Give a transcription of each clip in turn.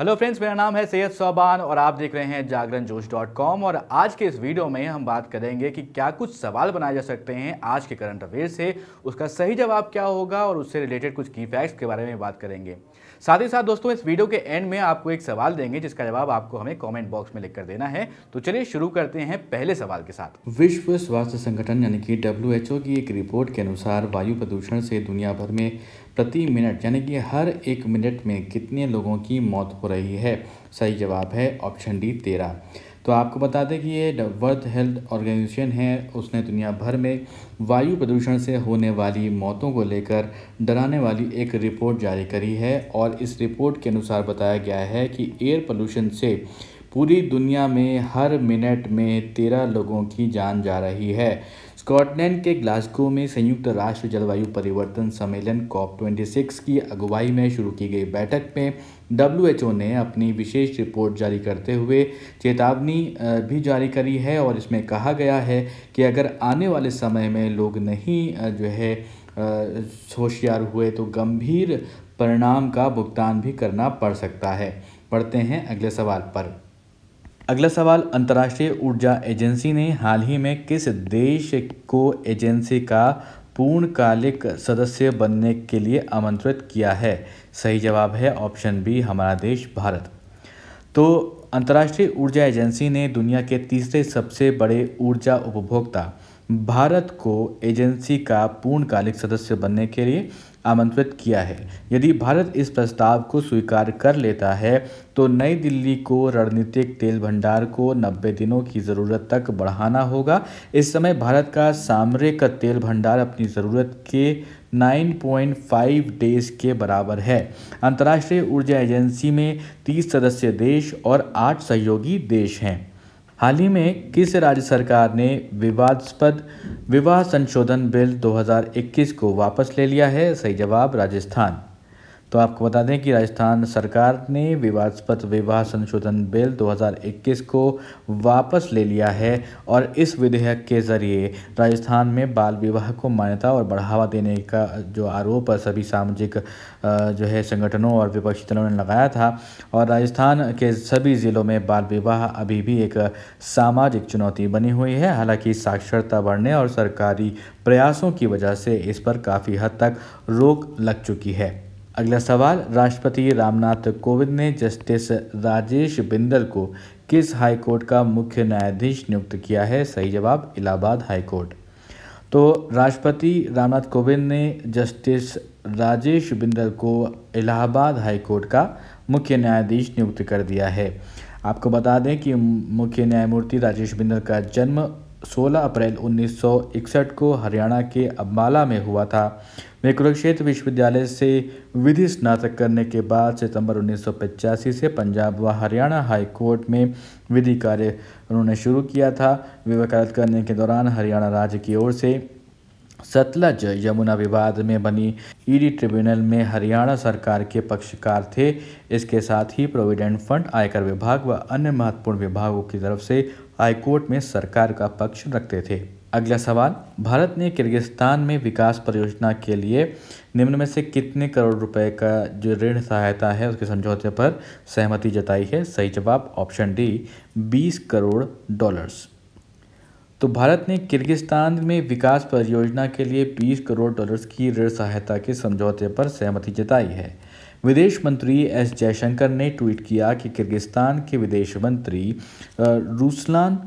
hello friends मेरा नाम है सैयद सौबान और आप देख रहे हैं जागरण जोश डॉट कॉम और आज के इस वीडियो में हम बात करेंगे कि क्या कुछ सवाल बनाए जा सकते हैं आज के करंट अफेयर से उसका सही जवाब क्या होगा और उससे रिलेटेड कुछ की फैक्ट्स के बारे में बात करेंगे साथ ही साथ दोस्तों इस वीडियो के एंड में आपको एक सवाल देंगे जिसका जवाब आपको हमें कॉमेंट बॉक्स में लिख कर देना है तो चलिए शुरू करते हैं पहले सवाल के साथ विश्व स्वास्थ्य संगठन यानी कि डब्ल्यू की एक रिपोर्ट के अनुसार वायु प्रदूषण से दुनिया भर में प्रति मिनट यानी कि हर एक मिनट में कितने लोगों की मौत हो रही है सही जवाब है ऑप्शन डी तेरह तो आपको बता दें कि ये वर्ल्ड हेल्थ ऑर्गेनाइजेशन है उसने दुनिया भर में वायु प्रदूषण से होने वाली मौतों को लेकर डराने वाली एक रिपोर्ट जारी करी है और इस रिपोर्ट के अनुसार बताया गया है कि एयर पोल्यूशन से पूरी दुनिया में हर मिनट में तेरह लोगों की जान जा रही है स्कॉटलैंड के ग्लास्गो में संयुक्त राष्ट्र जलवायु परिवर्तन सम्मेलन कॉप 26 की अगुवाई में शुरू की गई बैठक में डब्ल्यू ने अपनी विशेष रिपोर्ट जारी करते हुए चेतावनी भी जारी करी है और इसमें कहा गया है कि अगर आने वाले समय में लोग नहीं जो है होशियार हुए तो गंभीर परिणाम का भुगतान भी करना पड़ सकता है पढ़ते हैं अगले सवाल पर अगला सवाल अंतर्राष्ट्रीय ऊर्जा एजेंसी ने हाल ही में किस देश को एजेंसी का पूर्णकालिक सदस्य बनने के लिए आमंत्रित किया है सही जवाब है ऑप्शन बी हमारा देश भारत तो अंतर्राष्ट्रीय ऊर्जा एजेंसी ने दुनिया के तीसरे सबसे बड़े ऊर्जा उपभोक्ता भारत को एजेंसी का पूर्णकालिक सदस्य बनने के लिए आमंत्रित किया है यदि भारत इस प्रस्ताव को स्वीकार कर लेता है तो नई दिल्ली को रणनीतिक तेल भंडार को 90 दिनों की ज़रूरत तक बढ़ाना होगा इस समय भारत का सामरिक तेल भंडार अपनी ज़रूरत के 9.5 डेज के बराबर है अंतर्राष्ट्रीय ऊर्जा एजेंसी में 30 सदस्य देश और 8 सहयोगी देश हैं हाल ही में किस राज्य सरकार ने विवादास्पद विवाह संशोधन बिल 2021 को वापस ले लिया है सही जवाब राजस्थान तो आपको बता दें कि राजस्थान सरकार ने विवादस्पद विवाह संशोधन बिल 2021 को वापस ले लिया है और इस विधेयक के जरिए राजस्थान में बाल विवाह को मान्यता और बढ़ावा देने का जो आरोप सभी सामाजिक जो है संगठनों और विपक्षी दलों ने लगाया था और राजस्थान के सभी ज़िलों में बाल विवाह अभी भी एक सामाजिक चुनौती बनी हुई है हालाँकि साक्षरता बढ़ने और सरकारी प्रयासों की वजह से इस पर काफ़ी हद तक रोक लग चुकी है अगला सवाल राष्ट्रपति रामनाथ कोविंद ने जस्टिस राजेश बिंदल को किस हाई कोर्ट का मुख्य न्यायाधीश नियुक्त किया है सही जवाब इलाहाबाद हाई कोर्ट तो राष्ट्रपति रामनाथ कोविंद ने जस्टिस राजेश बिंदल को इलाहाबाद हाई कोर्ट का मुख्य न्यायाधीश नियुक्त कर दिया है आपको बता दें कि मुख्य न्यायमूर्ति राजेश बिंदल का जन्म 16 अप्रैल 1961 को हरियाणा के अम्बाला में हुआ था वे कुरुक्षेत्र विश्वविद्यालय से विधि स्नातक करने के बाद सितंबर 1985 से पंजाब व हरियाणा हाई कोर्ट में विधि कार्य उन्होंने शुरू किया था वे वकालत करने के दौरान हरियाणा राज्य की ओर से सतलज यमुना विवाद में बनी ईडी ट्रिब्यूनल में हरियाणा सरकार के पक्षकार थे इसके साथ ही प्रोविडेंट फंड आयकर विभाग व अन्य महत्वपूर्ण विभागों की तरफ से हाईकोर्ट में सरकार का पक्ष रखते थे अगला सवाल भारत ने किर्गिस्तान में विकास परियोजना के लिए निम्न में से कितने करोड़ रुपए का जो ऋण सहायता है उसके समझौते पर सहमति जताई है सही जवाब ऑप्शन डी 20 करोड़ डॉलर्स तो भारत ने किर्गिस्तान में विकास परियोजना के लिए 20 करोड़ डॉलर्स की ऋण सहायता के समझौते पर सहमति जताई है विदेश मंत्री एस जयशंकर ने ट्वीट किया कि किर्गिस्तान के विदेश मंत्री रूसलान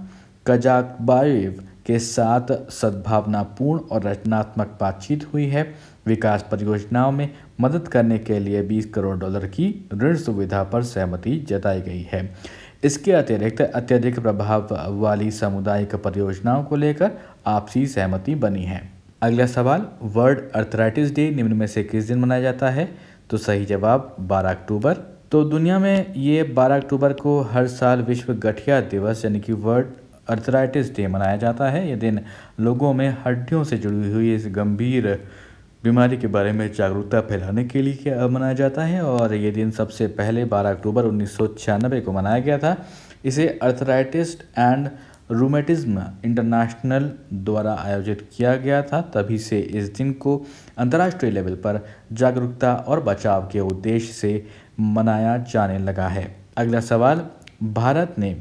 कजाकबाइव के साथ सद्भावनापूर्ण और रचनात्मक बातचीत हुई है विकास परियोजनाओं में मदद करने के लिए 20 करोड़ डॉलर की ऋण सुविधा पर सहमति जताई गई है इसके अतिरिक्त अत्यधिक प्रभाव वाली सामुदायिक परियोजनाओं को लेकर आपसी सहमति बनी है अगला सवाल वर्ल्ड अर्थराइटिस डे निम्न में से किस दिन मनाया जाता है तो सही जवाब 12 अक्टूबर तो दुनिया में ये 12 अक्टूबर को हर साल विश्व गठिया दिवस यानी कि वर्ल्ड अर्थराइटिस डे मनाया जाता है ये दिन लोगों में हड्डियों से जुड़ी हुई इस गंभीर बीमारी के बारे में जागरूकता फैलाने के लिए मनाया जाता है और ये दिन सबसे पहले 12 अक्टूबर उन्नीस को मनाया गया था इसे अर्थराइटिस्ट एंड रूमेटिज्म इंटरनेशनल द्वारा आयोजित किया गया था तभी से इस दिन को अंतर्राष्ट्रीय लेवल पर जागरूकता और बचाव के उद्देश्य से मनाया जाने लगा है अगला सवाल भारत ने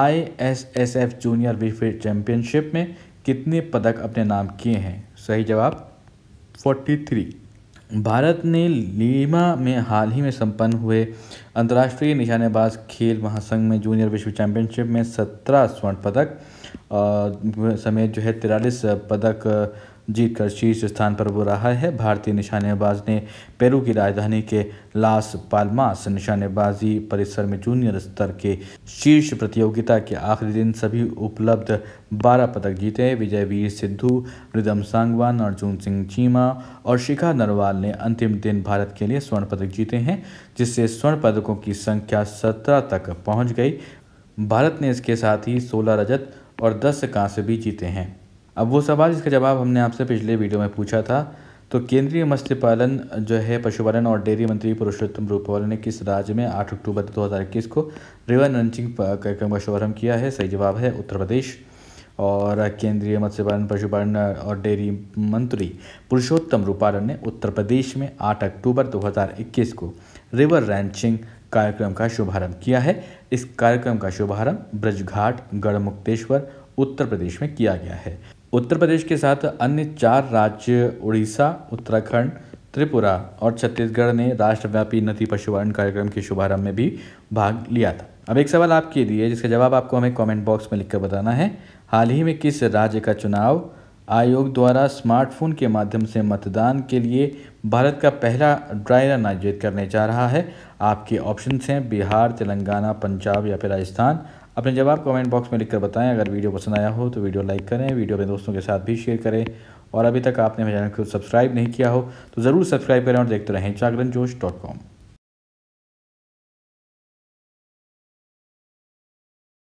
I S S F junior विश्व चैम्पियनशिप में कितने पदक अपने नाम किए हैं सही जवाब 43 भारत ने लीमा में हाल ही में संपन्न हुए अंतर्राष्ट्रीय निशानेबाज खेल महासंघ में जूनियर विश्व चैंपियनशिप में 17 स्वर्ण पदक समेत जो है तिरालीस पदक जीतकर शीर्ष स्थान पर वो रहा है भारतीय निशानेबाज ने पेरू की राजधानी के लास पालमास निशानेबाजी परिसर में जूनियर स्तर के शीर्ष प्रतियोगिता के आखिरी दिन सभी उपलब्ध बारह पदक जीते विजय वीर सिद्धू रिदम सांगवान अर्जुन सिंह चीमा और शिखा नरवाल ने अंतिम दिन भारत के लिए स्वर्ण पदक जीते हैं जिससे स्वर्ण पदकों की संख्या सत्रह तक पहुँच गई भारत ने इसके साथ ही सोलह रजत और दस कांस्य भी जीते हैं अब वो सवाल इसका जवाब हमने आपसे पिछले वीडियो में पूछा था तो केंद्रीय मत्स्य पालन जो है पशुपालन और डेयरी मंत्री पुरुषोत्तम रूपवाल ने किस राज्य में 8 अक्टूबर 2021 को रिवर रंचिंग कार्यक्रम का शुभारंभ किया है सही जवाब है उत्तर प्रदेश और केंद्रीय मत्स्य पालन पशुपालन और डेयरी मंत्री पुरुषोत्तम रूपाल ने उत्तर प्रदेश में 8 अक्टूबर 2021 को रिवर रैंचिंग कार्यक्रम का शुभारंभ किया है इस कार्यक्रम का शुभारंभ ब्रजघाट गढ़मुक्तेश्वर उत्तर प्रदेश में किया गया है उत्तर प्रदेश के साथ अन्य चार राज्य उड़ीसा उत्तराखंड त्रिपुरा और छत्तीसगढ़ ने राष्ट्रव्यापी नदी पशुपालन कार्यक्रम के शुभारंभ में भी भाग लिया था अब एक सवाल आपके लिए जिसका जवाब आपको हमें कमेंट बॉक्स में लिखकर बताना है हाल ही में किस राज्य का चुनाव आयोग द्वारा स्मार्टफोन के माध्यम से मतदान के लिए भारत का पहला ड्राई रन आयोजित करने जा रहा है आपके ऑप्शन हैं बिहार तेलंगाना पंजाब या फिर राजस्थान अपने जवाब कमेंट बॉक्स में लिखकर बताएं अगर वीडियो पसंद आया हो तो वीडियो लाइक करें वीडियो अपने दोस्तों के साथ भी शेयर करें और अभी तक आपने मेरे चैनल को सब्सक्राइब नहीं किया हो तो ज़रूर सब्सक्राइब करें और देखते रहें जागरण जोश डॉट कॉम